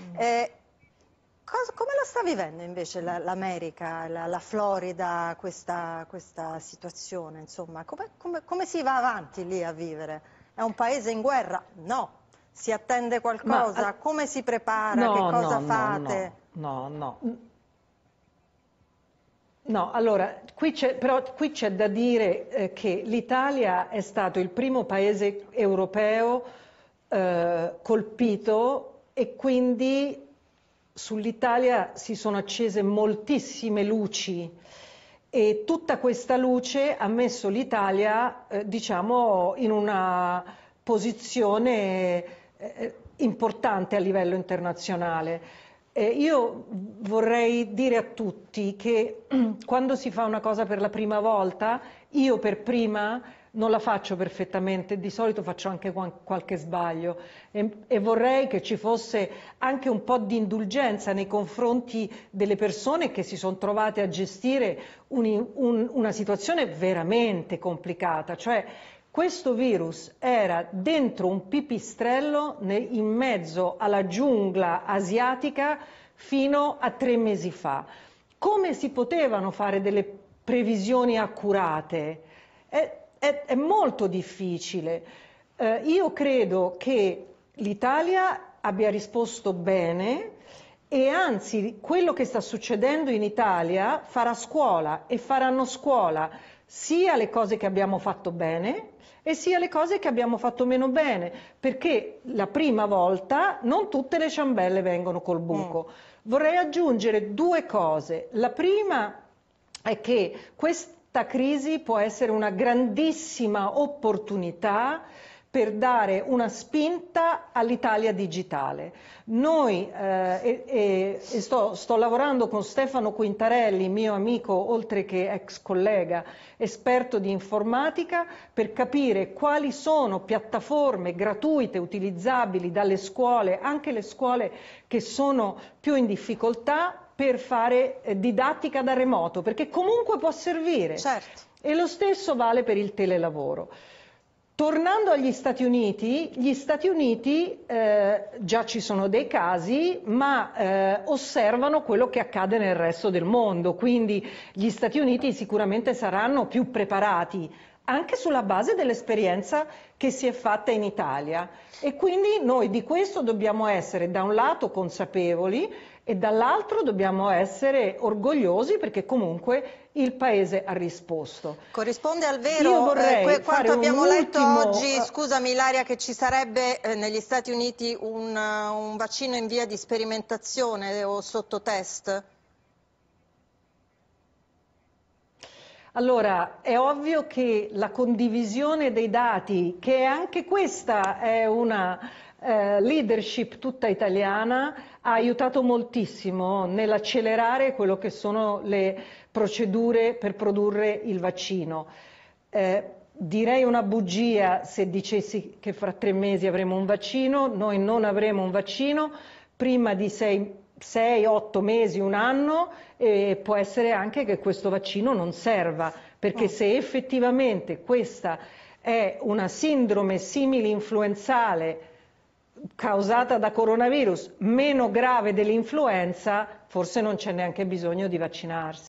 Mm. Eh, cosa, come lo sta vivendo invece l'America, la, la, Florida, questa, questa situazione? Insomma, come, come, come si va avanti lì a vivere? È un paese in guerra? No. Si attende qualcosa? Ma, come si prepara? No, che cosa no, fate? no, no. no. No, allora, qui c'è, però qui c'è da dire eh, che l'Italia è stato il primo paese europeo eh, colpito e quindi sull'Italia si sono accese moltissime luci e tutta questa luce ha messo l'Italia eh, diciamo in una posizione eh, importante a livello internazionale. Eh, io vorrei dire a tutti che quando si fa una cosa per la prima volta, io per prima non la faccio perfettamente, di solito faccio anche qualche sbaglio e, e, vorrei che ci fosse anche un po' di indulgenza nei confronti delle persone che si sono trovate a gestire un, un, una situazione veramente complicata, cioè questo virus era dentro un pipistrello in mezzo alla giungla asiatica fino a tre mesi fa. Come si potevano fare delle previsioni accurate? Eh, è, è molto difficile. Eh, io credo che l'Italia abbia risposto bene e anzi quello che sta succedendo in Italia farà scuola e faranno scuola sia le cose che abbiamo fatto bene e sia le cose che abbiamo fatto meno bene, perché la prima volta non tutte le ciambelle vengono col buco. Mm. Vorrei aggiungere due cose. La prima è che quest- questa crisi può essere una grandissima opportunità per dare una spinta all'Italia digitale. Noi, eh, e, e sto, sto, lavorando con Stefano Quintarelli, mio amico oltre che ex collega, esperto di informatica, per capire quali sono piattaforme gratuite utilizzabili dalle scuole, anche le scuole che sono più in difficoltà, per fare eh, didattica da remoto, perché comunque può servire. Certo. E lo stesso vale per il telelavoro. Tornando agli Stati Uniti, gli Stati Uniti eh, già ci sono dei casi, ma eh, osservano quello che accade nel resto del mondo, quindi gli Stati Uniti sicuramente saranno più preparati anche sulla base dell'esperienza che si è fatta in Italia. E quindi noi di questo dobbiamo essere da un lato consapevoli e dall'altro dobbiamo essere orgogliosi perché comunque il Paese ha risposto. Corrisponde al vero eh, quanto abbiamo letto ultimo... oggi, scusami Ilaria, che ci sarebbe eh, negli Stati Uniti un, uh, un vaccino in via di sperimentazione o sotto test? Allora, è ovvio che la condivisione dei dati, che anche questa è una eh, leadership tutta italiana, ha aiutato moltissimo nell'accelerare quello che sono le procedure per produrre il vaccino. Eh, Direi una bugia se dicessi che fra tre mesi avremo un vaccino, noi non avremo un vaccino prima di sei mesi. 6, 8 mesi, un anno e può essere anche che questo vaccino non serva, perché mm. se effettivamente questa è una sindrome simile influenzale causata da coronavirus meno grave dell'influenza, forse non c'è neanche bisogno di vaccinarsi.